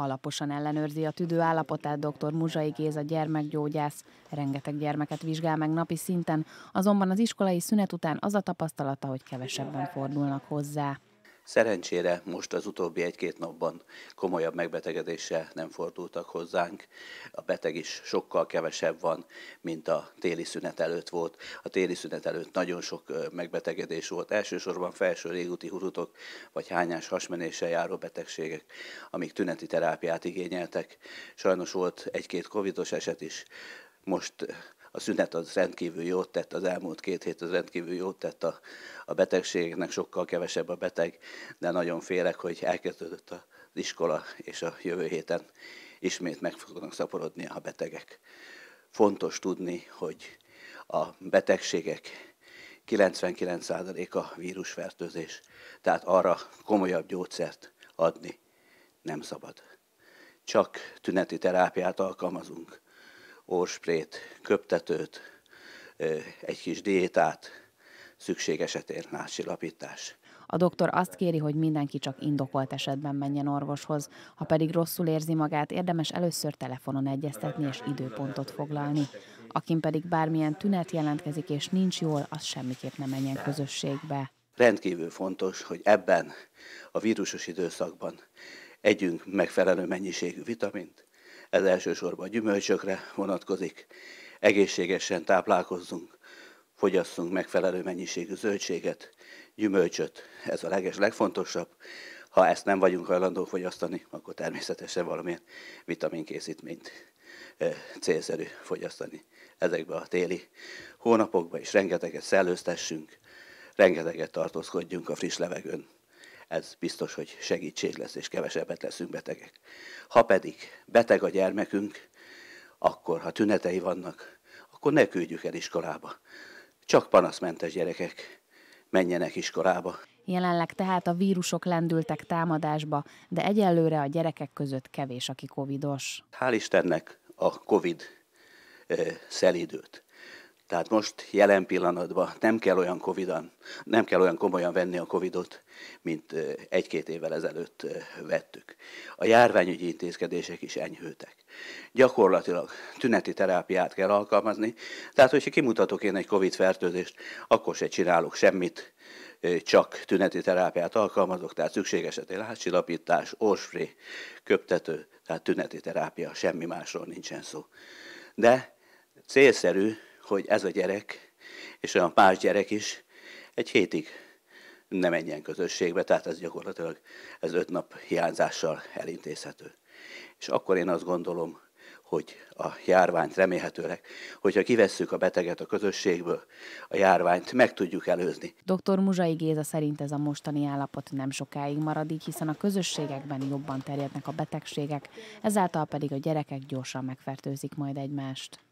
Alaposan ellenőrzi a tüdő állapotát dr. Muzsai Géza gyermekgyógyász. Rengeteg gyermeket vizsgál meg napi szinten, azonban az iskolai szünet után az a tapasztalata, hogy kevesebben fordulnak hozzá. Szerencsére most az utóbbi egy-két napban komolyabb megbetegedése nem fordultak hozzánk. A beteg is sokkal kevesebb van, mint a téli szünet előtt volt. A téli szünet előtt nagyon sok megbetegedés volt. Elsősorban felső légúti hurutok vagy hányás hasmenéssel járó betegségek, amik tüneti terápiát igényeltek. Sajnos volt egy-két covidos eset is. Most a szünet az rendkívül jót tett, az elmúlt két hét az rendkívül jót tett a, a betegségnek, sokkal kevesebb a beteg, de nagyon félek, hogy elkezdődött az iskola, és a jövő héten ismét meg fognak szaporodni a betegek. Fontos tudni, hogy a betegségek 99%-a vírusfertőzés, tehát arra komolyabb gyógyszert adni nem szabad. Csak tüneti terápiát alkalmazunk orsprét, köptetőt, egy kis diétát, szükség esetén látsilapítás. A doktor azt kéri, hogy mindenki csak indokolt esetben menjen orvoshoz. Ha pedig rosszul érzi magát, érdemes először telefonon egyeztetni és időpontot foglalni. Akin pedig bármilyen tünet jelentkezik és nincs jól, az semmiképp nem menjen közösségbe. Rendkívül fontos, hogy ebben a vírusos időszakban együnk megfelelő mennyiségű vitamint, ez elsősorban a gyümölcsökre vonatkozik. Egészségesen táplálkozzunk, fogyasszunk megfelelő mennyiségű zöldséget, gyümölcsöt, ez a leges legfontosabb. Ha ezt nem vagyunk hajlandó fogyasztani, akkor természetesen valamilyen vitaminkészítményt célszerű fogyasztani ezekbe a téli hónapokba, és rengeteget szellőztessünk, rengeteget tartózkodjunk a friss levegőn ez biztos, hogy segítség lesz, és kevesebbet leszünk betegek. Ha pedig beteg a gyermekünk, akkor, ha tünetei vannak, akkor ne küldjük el iskolába. Csak panaszmentes gyerekek menjenek iskolába. Jelenleg tehát a vírusok lendültek támadásba, de egyelőre a gyerekek között kevés, aki covidos. Hál' Istennek a covid szelidőt tehát most jelen pillanatban nem kell olyan covid nem kell olyan komolyan venni a Covidot, mint egy-két évvel ezelőtt vettük. A járványügyi intézkedések is enyhültek. Gyakorlatilag tüneti terápiát kell alkalmazni, tehát hogyha kimutatok én egy Covid fertőzést, akkor se csinálok semmit, csak tüneti terápiát alkalmazok, tehát szükség esetén látcsillapítás, orspré, köptető, tehát tüneti terápia, semmi másról nincsen szó. De célszerű hogy ez a gyerek, és olyan más gyerek is egy hétig nem menjen közösségbe, tehát ez gyakorlatilag ez öt nap hiányzással elintézhető. És akkor én azt gondolom, hogy a járványt remélhetőleg, hogyha kivesszük a beteget a közösségből, a járványt meg tudjuk előzni. Dr. Muzsai Géza szerint ez a mostani állapot nem sokáig marad így, hiszen a közösségekben jobban terjednek a betegségek, ezáltal pedig a gyerekek gyorsan megfertőzik majd egymást.